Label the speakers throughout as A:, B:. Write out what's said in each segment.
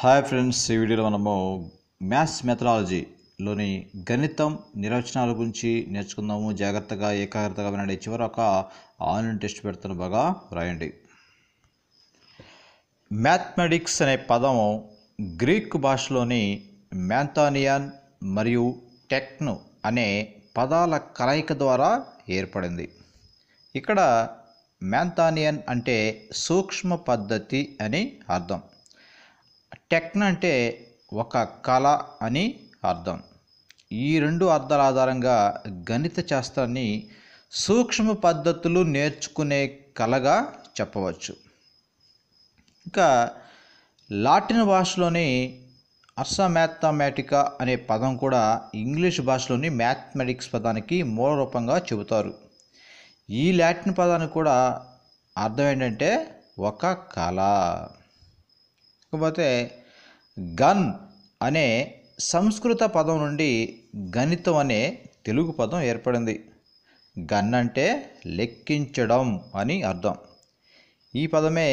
A: hi friends ఈ వీడియోలో మనము మ్యాథ్స్ మెథడాలజీలోని గణితం నిర్వచనాల గురించి నేర్చుకుందాము జాగ్రత్తగా ఏకాగ్రతగా వినండి ఒక ఆన్లైన్ టెస్ట్ పెడతాను బాగా రాయండి మ్యాథమెటిక్స్ అనే పదం గ్రీక్ భాషలోని మ్యాంథానియాన్ మరియు టెక్ను అనే పదాల కలయిక ద్వారా ఏర్పడింది ఇక్కడ మ్యాంథానియన్ అంటే సూక్ష్మ పద్ధతి అని అర్థం టెక్న అంటే ఒక కళ అని అర్థం ఈ రెండు అర్థాల ఆధారంగా గణిత శాస్త్రాన్ని సూక్ష్మ పద్ధతులు నేర్చుకునే కళగా చెప్పవచ్చు ఇంకా లాటిన్ భాషలోని మ్యాథమెటికా అనే పదం కూడా ఇంగ్లీష్ భాషలోని మ్యాథమెటిక్స్ పదానికి మూల రూపంగా చెబుతారు ఈ లాటిన్ పదానికి కూడా అర్థం ఏంటంటే ఒక కళ ఇకపోతే గన్ అనే సంస్కృత పదం నుండి గణితం అనే తెలుగు పదం ఏర్పడింది గన్ అంటే లెక్కించడం అని అర్థం ఈ పదమే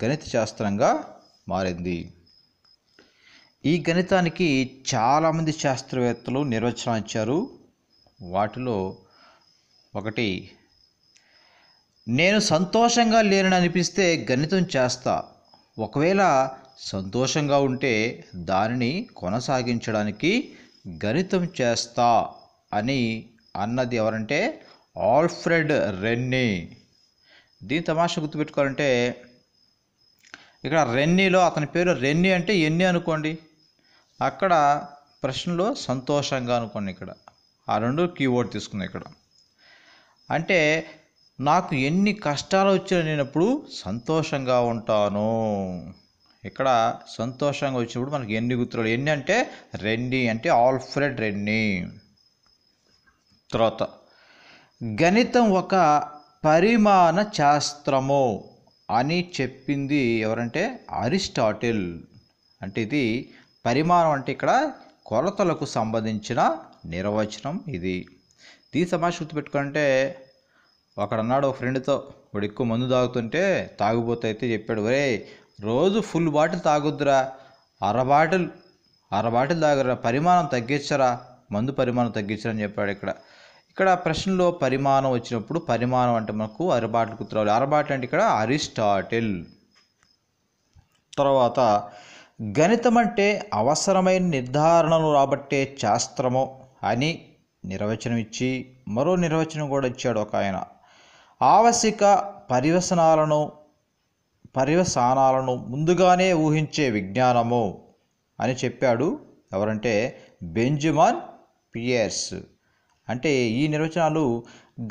A: గణిత శాస్త్రంగా మారింది ఈ గణితానికి చాలామంది శాస్త్రవేత్తలు నిర్వచనం ఇచ్చారు వాటిలో ఒకటి నేను సంతోషంగా లేనని అనిపిస్తే గణితం చేస్తా ఒకవేళ సంతోషంగా ఉంటే దానిని కొనసాగించడానికి గణితం చేస్తా అని అన్నది ఎవరంటే ఆల్ఫ్రెడ్ రెన్నీ దీని తమాషా గుర్తుపెట్టుకోవాలంటే ఇక్కడ రెన్నీలో అతని పేరు రెన్నీ అంటే ఎన్ని అనుకోండి అక్కడ ప్రశ్నలో సంతోషంగా అనుకోండి ఇక్కడ ఆ రెండు కీవర్డ్ తీసుకుంది ఇక్కడ అంటే నాకు ఎన్ని కష్టాలు వచ్చినా ఎప్పుడు సంతోషంగా ఉంటాను ఇక్కడ సంతోషంగా వచ్చినప్పుడు మనకి ఎన్ని గుర్తురాలు ఎన్ని అంటే రెండి అంటే ఆల్ఫ్రెడ్ రెండి తర్వాత గణితం ఒక పరిమాణ శాస్త్రము అని చెప్పింది ఎవరంటే అరిస్టాటిల్ అంటే ఇది పరిమాణం అంటే ఇక్కడ కొలతలకు సంబంధించిన నిర్వచనం ఇది దీని సమాచారం గుర్తుపెట్టుకుంటే ఒకడన్నాడు ఒక ఫ్రెండ్తో వాడు ఎక్కువ మందు తాగుతుంటే తాగుబోతే అయితే చెప్పాడు ఒరే రోజు ఫుల్ బాటిల్ తాగుద్దురా అర బాటిల్ అర బాటిల్ తాగరా పరిమాణం తగ్గించరా మందు పరిమాణం తగ్గించరా అని చెప్పాడు ఇక్కడ ఇక్కడ ప్రశ్నలో పరిమాణం వచ్చినప్పుడు పరిమాణం అంటే మనకు అరబాటిల్ గుర్తురావాలి అరబాటిల్ అంటే ఇక్కడ అరిస్టాటిల్ తర్వాత గణితం అంటే అవసరమైన నిర్ధారణలు రాబట్టే శాస్త్రము అని నిర్వచనం ఇచ్చి మరో నిర్వచనం కూడా ఇచ్చాడు ఒక ఆయన ఆవశ్యక పర్యవసనాలను పర్యవసానాలను ముందుగానే ఊహించే విజ్ఞానము అని చెప్పాడు ఎవరంటే బెంజమాన్ పియర్స్ అంటే ఈ నిర్వచనాలు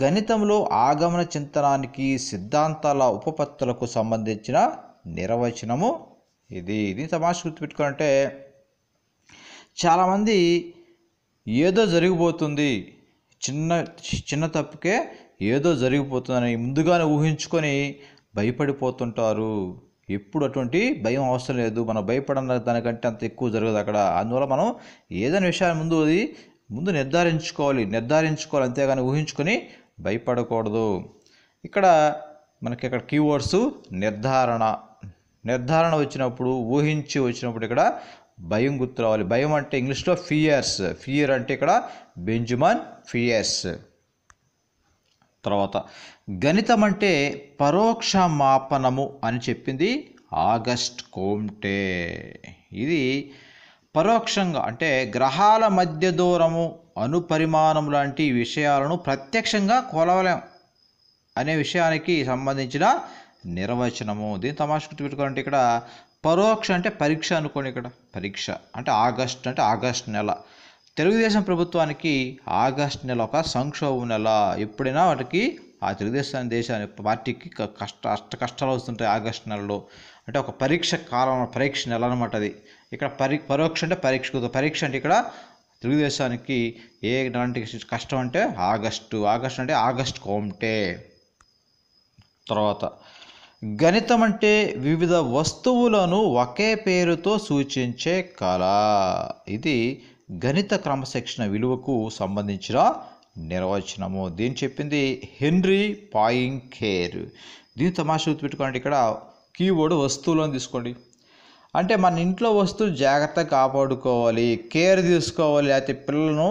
A: గణితంలో ఆగమన చింతనానికి సిద్ధాంతాల ఉపపత్తులకు సంబంధించిన నిర్వచనము ఇది ఇది సమాజ గుర్తుపెట్టుకోవాలంటే చాలామంది ఏదో జరిగిపోతుంది చిన్న చిన్న తప్పుకే ఏదో జరిగిపోతుందని ముందుగానే ఊహించుకొని భయపడిపోతుంటారు ఎప్పుడు అటువంటి భయం అవసరం లేదు మనం భయపడన దానికంటే అంత ఎక్కువ జరగదు అక్కడ అందువల్ల మనం ఏదైనా విషయాన్ని ముందు అది ముందు నిర్ధారించుకోవాలి నిర్ధారించుకోవాలి అంతేగాని ఊహించుకొని భయపడకూడదు ఇక్కడ మనకి ఇక్కడ కీవర్డ్స్ నిర్ధారణ నిర్ధారణ వచ్చినప్పుడు ఊహించి వచ్చినప్పుడు ఇక్కడ భయం గుర్తు రావాలి భయం అంటే ఇంగ్లీష్లో ఫియర్స్ ఫియర్ అంటే ఇక్కడ బెంజుమాన్ ఫియర్స్ తర్వాత గణితం అంటే పరోక్ష మాపనము అని చెప్పింది ఆగస్ట్ కోమ్టే ఇది పరోక్షంగా అంటే గ్రహాల మధ్య దూరము అనుపరిమాణం లాంటి విషయాలను ప్రత్యక్షంగా కొలవలేం అనే విషయానికి సంబంధించిన నిర్వచనము దీని తమాష గుర్తుపెట్టుకోవాలంటే ఇక్కడ పరోక్ష అంటే పరీక్ష అనుకోండి ఇక్కడ పరీక్ష అంటే ఆగస్ట్ అంటే ఆగస్ట్ నెల తెలుగుదేశం ప్రభుత్వానికి ఆగస్ట్ నెల ఒక సంక్షోభం నెల ఎప్పుడైనా వాటికి ఆ తెలుగుదేశం దేశాన్ని పార్టీకి కష్ట అష్ట కష్టాలు వస్తుంటాయి ఆగస్ట్ నెలలో అంటే ఒక పరీక్ష కాలం పరీక్ష నెల అనమాట అది ఇక్కడ పరీ పరోక్ష అంటే పరీక్ష పరీక్ష అంటే ఇక్కడ తెలుగుదేశానికి ఏ లాంటి కష్టం అంటే ఆగస్టు ఆగస్టు అంటే ఆగస్ట్ కోమటే తర్వాత గణితం అంటే వివిధ వస్తువులను ఒకే పేరుతో సూచించే కళ ఇది గణిత క్రమశిక్షణ విలువకు సంబంధించిన నిర్వచనము దీని చెప్పింది హెన్రీ పాయింగ్ ఖేర్ దీని తమాష గుర్తుపెట్టుకోండి ఇక్కడ కీబోర్డ్ వస్తువులను తీసుకోండి అంటే మన ఇంట్లో వస్తువు జాగ్రత్తగా కాపాడుకోవాలి కేర్ తీసుకోవాలి అయితే పిల్లలను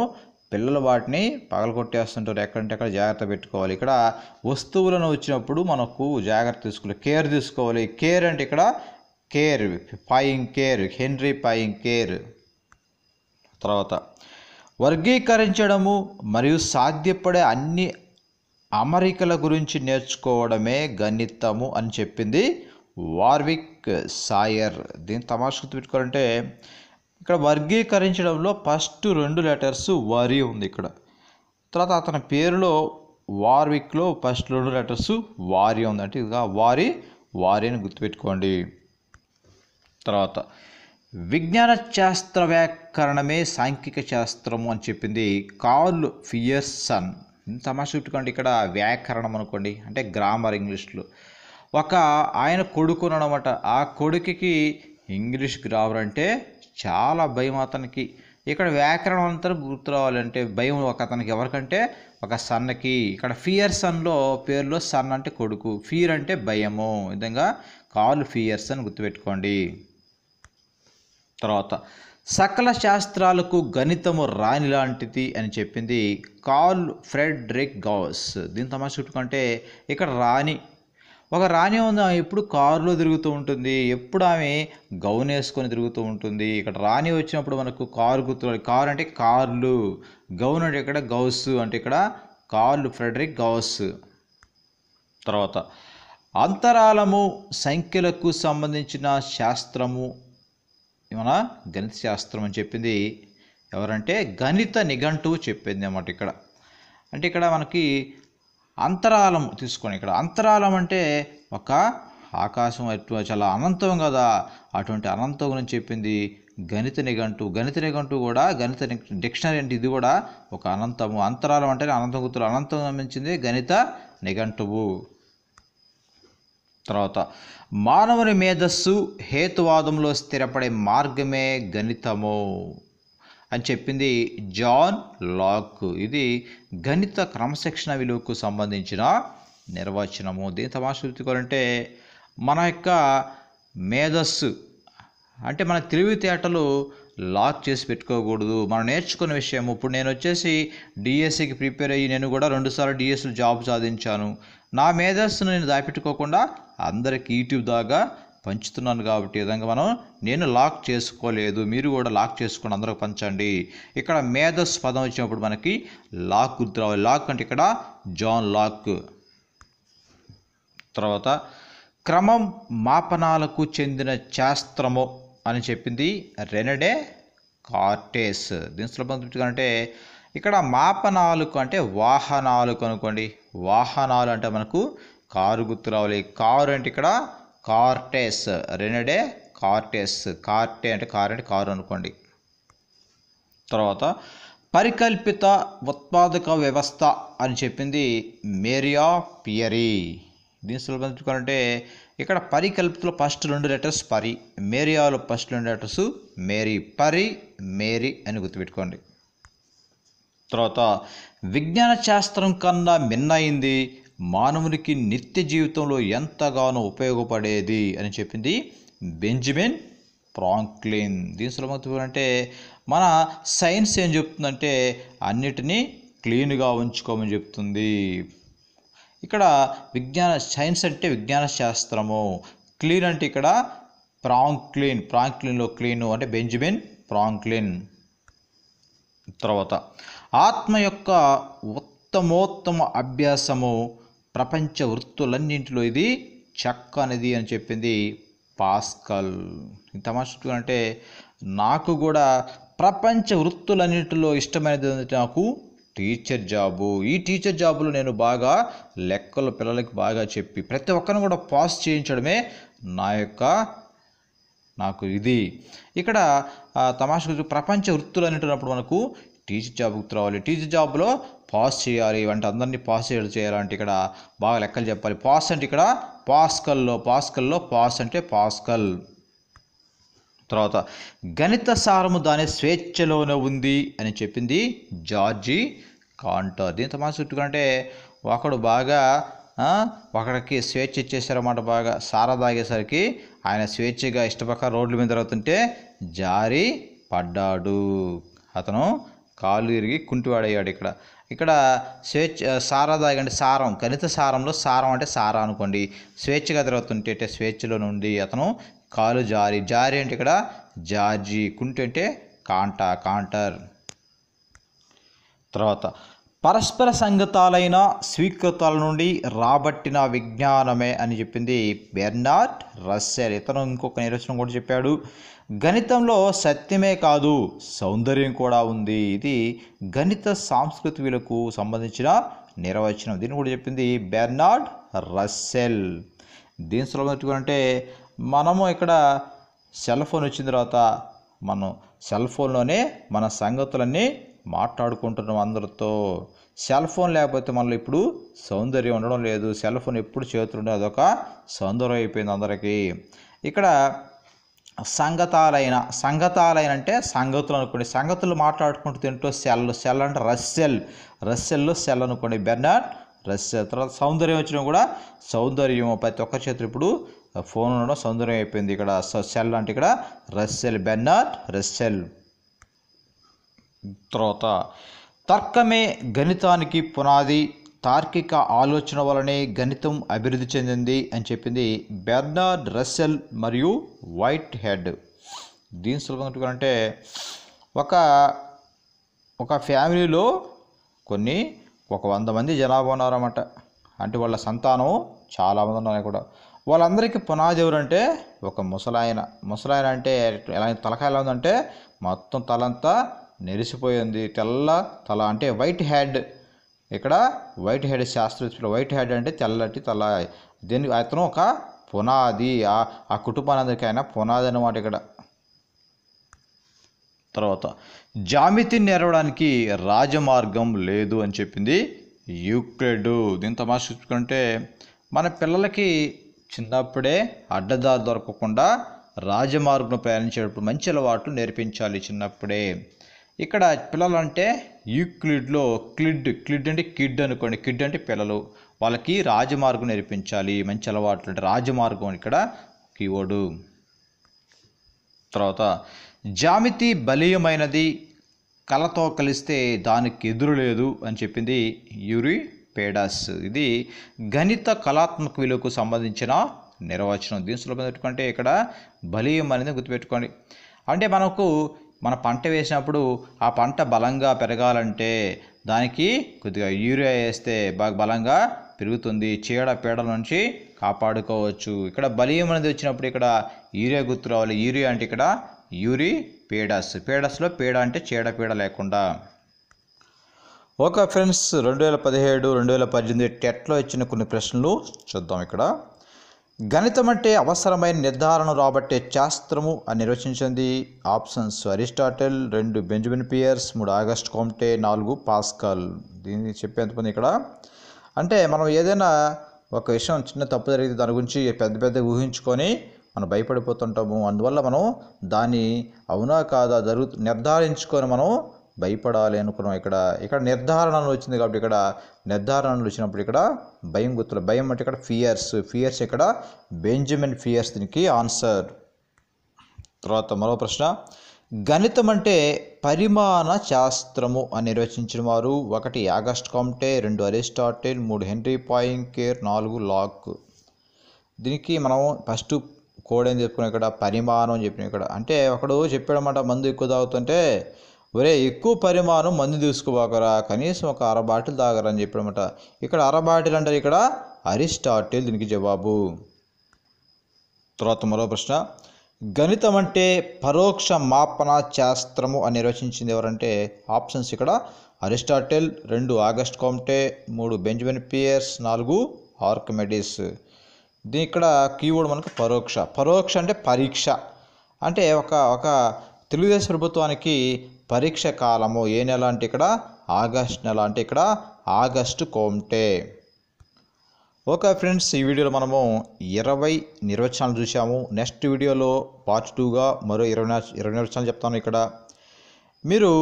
A: పిల్లలు వాటిని పగలగొట్టేస్తుంటారు ఎక్కడంటే అక్కడ జాగ్రత్త పెట్టుకోవాలి ఇక్కడ వస్తువులను వచ్చినప్పుడు మనకు జాగ్రత్త తీసుకోవాలి కేర్ తీసుకోవాలి కేర్ అంటే ఇక్కడ care Poincare Henri Poincare తర్వాత వర్గీకరించడము మరియు సాధ్యపడే అన్ని అమరికల గురించి నేర్చుకోవడమే గణితము అని చెప్పింది వార్విక్ సాయర్ దీని తమాషకు పెట్టుకోవాలంటే ఇక్కడ వర్గీకరించడంలో ఫస్ట్ రెండు లెటర్స్ వరి ఉంది ఇక్కడ తర్వాత అతని పేరులో వార్విక్లో ఫస్ట్ రెండు లెటర్స్ వారి ఉంది అంటే ఇక వారి వారి అని గుర్తుపెట్టుకోండి తర్వాత విజ్ఞాన శాస్త్ర వ్యాకరణమే సాంఖ్యిక శాస్త్రము అని చెప్పింది కార్ల్ ఫియర్సన్ తమాష చుట్టుకోండి ఇక్కడ వ్యాకరణం అనుకోండి అంటే గ్రామర్ ఇంగ్లీష్లో ఒక ఆయన కొడుకు అనమాట ఆ కొడుకుకి ఇంగ్లీష్ గ్రామర్ అంటే చాలా భయం అతనికి ఇక్కడ వ్యాకరణం అంతా గుర్తు రావాలంటే భయం ఒక అతనికి ఎవరికంటే ఒక సన్నకి ఇక్కడ ఫియర్ సన్లో పేరులో సన్ అంటే కొడుకు ఫియర్ అంటే భయము విధంగా కాల్ ఫియర్స్ అని గుర్తుపెట్టుకోండి తర్వాత సకల శాస్త్రాలకు గణితము రాని లాంటిది అని చెప్పింది కార్ల్ ఫ్రెడ్రిక్ గౌస్ దీని తమాష చుట్టుకంటే ఇక్కడ రాణి ఒక రాణి ఉంది ఆమె ఎప్పుడు కారులో తిరుగుతూ ఉంటుంది ఎప్పుడు ఆమె గౌన్ వేసుకొని తిరుగుతూ ఉంటుంది ఇక్కడ రాణి వచ్చినప్పుడు మనకు కారు గుర్తు కారు అంటే కార్లు గౌన్ అంటే ఇక్కడ గౌస్ అంటే ఇక్కడ కార్లు ఫ్రెడరిక్ గౌస్ తర్వాత అంతరాలము సంఖ్యలకు సంబంధించిన శాస్త్రము మన గణిత శాస్త్రం అని చెప్పింది ఎవరంటే గణిత నిఘంటువు చెప్పింది అన్నమాట ఇక్కడ అంటే ఇక్కడ మనకి అంతరాలం తీసుకొని ఇక్కడ అంతరాలం అంటే ఒక ఆకాశం చాలా అనంతం కదా అటువంటి అనంతం గురించి చెప్పింది గణిత నిఘంటు గణిత నిఘంటు కూడా గణిత డిక్షనరీ అంటే ఇది కూడా ఒక అనంతము అంతరాలం అంటే అనంతం గుర్తులు అనంతం గణిత నిఘంటువు తర్వాత మానవుని మేధస్సు హేతువాదంలో స్థిరపడే మార్గమే గణితము అని చెప్పింది జాన్ లాక్ ఇది గణిత క్రమశిక్షణ విలువకు సంబంధించిన నిర్వచనము దీని తమాషుకోవాలంటే మన యొక్క మేధస్సు అంటే మన తెలివితేటలు లాక్ చేసి పెట్టుకోకూడదు మనం నేర్చుకున్న విషయం ఇప్పుడు నేను వచ్చేసి డిఎస్సికి e ప్రిపేర్ అయ్యి నేను కూడా రెండుసార్లు డిఎస్సి e జాబ్ సాధించాను నా మేధస్సును నేను దాపెట్టుకోకుండా అందరికీ యూట్యూబ్ దాకా పంచుతున్నాను కాబట్టి విధంగా మనం నేను లాక్ చేసుకోలేదు మీరు కూడా లాక్ చేసుకుని అందరూ పంచండి ఇక్కడ మేధస్ పదం వచ్చినప్పుడు మనకి లాక్ గుర్తురావాలి లాక్ అంటే ఇక్కడ జాన్ లాక్ తర్వాత క్రమం మాపనాలకు చెందిన శాస్త్రము అని చెప్పింది రెనడే కార్టేస్ దీని సులభం అంటే ఇక్కడ మాపనాలుకు అంటే వాహనాలు కనుకోండి వాహనాలు అంటే మనకు కారు గుర్తు రావాలి కారు అంటే ఇక్కడ కార్టెస్ రెనడే కార్టెస్ కార్టే అంటే కార్ అంటే కారు అనుకోండి తర్వాత పరికల్పిత ఉత్పాదక వ్యవస్థ అని చెప్పింది మేరియా పియరీ దీని సులభించుకోవాలంటే ఇక్కడ పరికల్పితలో ఫస్ట్ రెండు లెటర్స్ పరి మేరియాలో ఫస్ట్ రెండు లెటర్స్ మేరీ పరి మేరీ అని గుర్తుపెట్టుకోండి తర్వాత విజ్ఞాన శాస్త్రం కన్నా మిన్నయింది మానవునికి నిత్య జీవితంలో ఎంతగానో ఉపయోగపడేది అని చెప్పింది బెంజమిన్ ప్రాంక్లిన్ దీని సులభం అంటే మన సైన్స్ ఏం చెప్తుందంటే అన్నిటినీ క్లీన్గా ఉంచుకోమని చెప్తుంది ఇక్కడ విజ్ఞాన సైన్స్ అంటే విజ్ఞాన శాస్త్రము క్లీన్ అంటే ఇక్కడ ప్రాంక్లిన్ ప్రాంక్లిన్లో క్లీను అంటే బెంజమిన్ ప్రాంక్లిన్ తర్వాత ఆత్మ యొక్క ఉత్తమోత్తమ అభ్యాసము ప్రపంచ వృత్తులన్నింటిలో ఇది చక్కనిది అని చెప్పింది పాస్కల్ ఇంత అంటే నాకు కూడా ప్రపంచ వృత్తులన్నింటిలో ఇష్టమైనది నాకు టీచర్ జాబు ఈ టీచర్ జాబులో నేను బాగా లెక్కలు పిల్లలకి బాగా చెప్పి ప్రతి ఒక్కరిని కూడా పాస్ చేయించడమే నా యొక్క నాకు ఇది ఇక్కడ తమాషకు ప్రపంచ వృత్తులు అనేటప్పుడు మనకు టీచర్ జాబ్కి రావాలి టీచర్ జాబ్లో పాస్ చేయాలి అంటే అందరినీ పాస్ చేయడం చేయాలంటే ఇక్కడ బాగా లెక్కలు చెప్పాలి పాస్ అంటే ఇక్కడ పాస్కల్లో పాస్కల్లో పాస్ అంటే పాస్కల్ తర్వాత గణిత సారము దాని స్వేచ్ఛలోనే ఉంది అని చెప్పింది జార్జి కాంటో దీని తమాష చుట్టుకంటే ఒకడు బాగా ఒకడికి స్వేచ్ఛ ఇచ్చేసారన్నమాట బాగా సారా తాగేసరికి ఆయన స్వేచ్ఛగా ఇష్టపక్క రోడ్ల మీద తిరుగుతుంటే జారి పడ్డాడు అతను కాలు ఇరిగి కుంటివాడయ్యాడు ఇక్కడ ఇక్కడ స్వేచ్ఛ సారా తాగండి సారం గణిత సారంలో సారం అంటే సారా అనుకోండి స్వేచ్ఛగా తిరుగుతుంటే అంటే స్వేచ్ఛలో నుండి అతను కాలు జారి జారి అంటే ఇక్కడ జార్జి కుంటి అంటే కాంటా కాంటర్ తర్వాత పరస్పర సంగతాలైన స్వీకృతాల నుండి రాబట్టిన విజ్ఞానమే అని చెప్పింది బెర్నార్డ్ రస్సెల్ ఇతను ఇంకొక నిర్వచనం కూడా చెప్పాడు గణితంలో సత్యమే కాదు సౌందర్యం కూడా ఉంది ఇది గణిత సాంస్కృతికులకు సంబంధించిన నిర్వచనం దీన్ని కూడా చెప్పింది బెర్నార్డ్ రస్సెల్ దీని సులభం అంటే మనము ఇక్కడ సెల్ ఫోన్ వచ్చిన తర్వాత మనం సెల్ ఫోన్లోనే మన సంగతులన్నీ మాట్లాడుకుంటున్నాం అందరితో సెల్ ఫోన్ లేకపోతే మనలో ఇప్పుడు సౌందర్యం ఉండడం లేదు సెల్ ఫోన్ ఎప్పుడు చేతులు అదొక సౌందర్యం అయిపోయింది అందరికీ ఇక్కడ సంగతాలైన సంగతాలైన అంటే సంగతులు అనుకోండి సంగతులు మాట్లాడుకుంటూ తింటూ సెల్ సెల్ అంటే రస్సెల్ రస్సెల్లో సెల్ అనుకోండి బెర్నాడ్ రస్సెల్ తర్వాత సౌందర్యం వచ్చినా కూడా సౌందర్యం ప్రతి ఒక్క చేతులు ఇప్పుడు ఫోన్ ఉండడం సౌందర్యం అయిపోయింది ఇక్కడ సెల్ అంటే ఇక్కడ రస్సెల్ బెర్నాడ్ రస్సెల్ తర్వాత తర్కమే గణితానికి పునాది తార్కిక ఆలోచన వలనే గణితం అభివృద్ధి చెందింది అని చెప్పింది బెర్నార్డ్ రస్సెల్ మరియు వైట్ హెడ్ దీని సులభంగా అంటే ఒక ఒక ఫ్యామిలీలో కొన్ని ఒక వంద మంది జనాభా ఉన్నారన్నమాట అంటే వాళ్ళ సంతానం చాలామంది ఉన్నారని కూడా వాళ్ళందరికీ పునాది ఎవరంటే ఒక ముసలాయన ముసలాయన అంటే ఎలా తలకాయ ఎలా ఉందంటే మొత్తం తలంతా నెరిసిపోయింది తెల్ల తల అంటే వైట్ హెడ్ ఇక్కడ వైట్ హెడ్ శాస్త్ర వైట్ హెడ్ అంటే తెల్లటి తల దీని అతను ఒక పునాది ఆ కుటుంబానందరికైనా పునాది అనమాట ఇక్కడ తర్వాత జామితి నేరవడానికి రాజమార్గం లేదు అని చెప్పింది యూక్రెడ్ దీంతో మా చూసుకుంటే మన పిల్లలకి చిన్నప్పుడే అడ్డదారి దొరకకుండా రాజమార్గం ప్రయాణించేటప్పుడు మంచి అలవాట్లు నేర్పించాలి చిన్నప్పుడే ఇక్కడ పిల్లలు అంటే యూక్లిడ్లో క్లిడ్ క్లిడ్ అంటే కిడ్ అనుకోండి కిడ్ అంటే పిల్లలు వాళ్ళకి రాజమార్గం నేర్పించాలి మంచి అలవాట్లు అంటే రాజమార్గం ఇక్కడ కీవర్డు తర్వాత జామితి బలీయమైనది కళతో కలిస్తే దానికి ఎదురు లేదు అని చెప్పింది యూరి పేడాస్ ఇది గణిత కళాత్మక విలువకు సంబంధించిన నిర్వచనం దీని సులభం పెట్టుకుంటే ఇక్కడ బలీయం అనేది గుర్తుపెట్టుకోండి అంటే మనకు మన పంట వేసినప్పుడు ఆ పంట బలంగా పెరగాలంటే దానికి కొద్దిగా యూరియా వేస్తే బాగా బలంగా పెరుగుతుంది చీడ పీడల నుంచి కాపాడుకోవచ్చు ఇక్కడ బలీయం అనేది వచ్చినప్పుడు ఇక్కడ యూరియా గుర్తు రావాలి యూరియా అంటే ఇక్కడ యూరి పీడస్ పీడస్లో పీడ అంటే చీడ పీడ లేకుండా ఓకే ఫ్రెండ్స్ రెండు వేల పదిహేడు రెండు వేల పద్దెనిమిది టెట్లో ఇచ్చిన కొన్ని ప్రశ్నలు చూద్దాం ఇక్కడ గణితం అంటే అవసరమైన నిర్ధారణ రాబట్టే శాస్త్రము అని నిర్వచించింది ఆప్షన్స్ అరిస్టాటిల్ రెండు బెంజమిన్ పియర్స్ మూడు ఆగస్ట్ కోమ్టే నాలుగు పాస్కల్ దీన్ని చెప్పేంతమంది ఇక్కడ అంటే మనం ఏదైనా ఒక విషయం చిన్న తప్పు జరిగితే దాని గురించి పెద్ద పెద్ద ఊహించుకొని మనం భయపడిపోతుంటాము అందువల్ల మనం దాన్ని అవునా కాదా జరుగు నిర్ధారించుకొని మనం భయపడాలి అనుకున్నాం ఇక్కడ ఇక్కడ నిర్ధారణలు వచ్చింది కాబట్టి ఇక్కడ నిర్ధారణలు వచ్చినప్పుడు ఇక్కడ భయం గుర్తులు భయం అంటే ఇక్కడ ఫియర్స్ ఫియర్స్ ఇక్కడ బెంజమిన్ ఫియర్స్ దీనికి ఆన్సర్ తర్వాత మరో ప్రశ్న గణితం అంటే పరిమాణ శాస్త్రము అని నిర్వచించిన వారు ఒకటి ఆగస్ట్ కామ్టే రెండు అరిస్టాటిల్ మూడు హెన్రీ కేర్ నాలుగు లాక్ దీనికి మనం ఫస్ట్ కోడ్ అని చెప్పుకున్నాం ఇక్కడ పరిమాణం చెప్పిన ఇక్కడ అంటే ఒకడు అన్నమాట మందు ఎక్కువ తాగుతుంటే ఒరే ఎక్కువ పరిమాణం మందు తీసుకోబాకరా కనీసం ఒక అర బాటిల్ తాగరా అని ఇక్కడ అర బాటిల్ అంటారు ఇక్కడ అరిస్టాటిల్ దీనికి జవాబు తర్వాత మరో ప్రశ్న గణితం అంటే పరోక్ష మాపన శాస్త్రము అని నిర్వచించింది ఎవరంటే ఆప్షన్స్ ఇక్కడ అరిస్టాటిల్ రెండు ఆగస్ట్ కోమ్టే మూడు బెంజమిన్ పియర్స్ నాలుగు ఆర్కమెడిస్ దీని ఇక్కడ కీవర్డ్ మనకు పరోక్ష పరోక్ష అంటే పరీక్ష అంటే ఒక ఒక తెలుగుదేశం ప్రభుత్వానికి పరీక్ష కాలము ఏ నెల అంటే ఇక్కడ ఆగస్ట్ నెల అంటే ఇక్కడ ఆగస్టు కోమ్టే ఓకే ఫ్రెండ్స్ ఈ వీడియోలో మనము ఇరవై నిర్వచనాలు చూసాము నెక్స్ట్ వీడియోలో పార్ట్ టూగా మరో ఇరవై ఇరవై నిర్వచనాలు చెప్తాను ఇక్కడ మీరు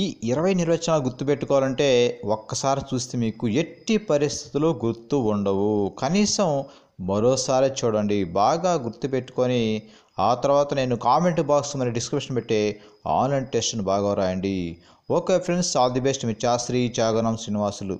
A: ఈ ఇరవై నిర్వచనాలు గుర్తుపెట్టుకోవాలంటే ఒక్కసారి చూస్తే మీకు ఎట్టి పరిస్థితులు గుర్తు ఉండవు కనీసం మరోసారి చూడండి బాగా గుర్తుపెట్టుకొని ఆ తర్వాత నేను కామెంట్ బాక్స్ మరి డిస్క్రిప్షన్ పెట్టే ఆన్లైన్ టెస్ట్ను బాగా రాయండి okay friends all the best మిత్యాశ్రీ చాగనం శ్రీనివాసులు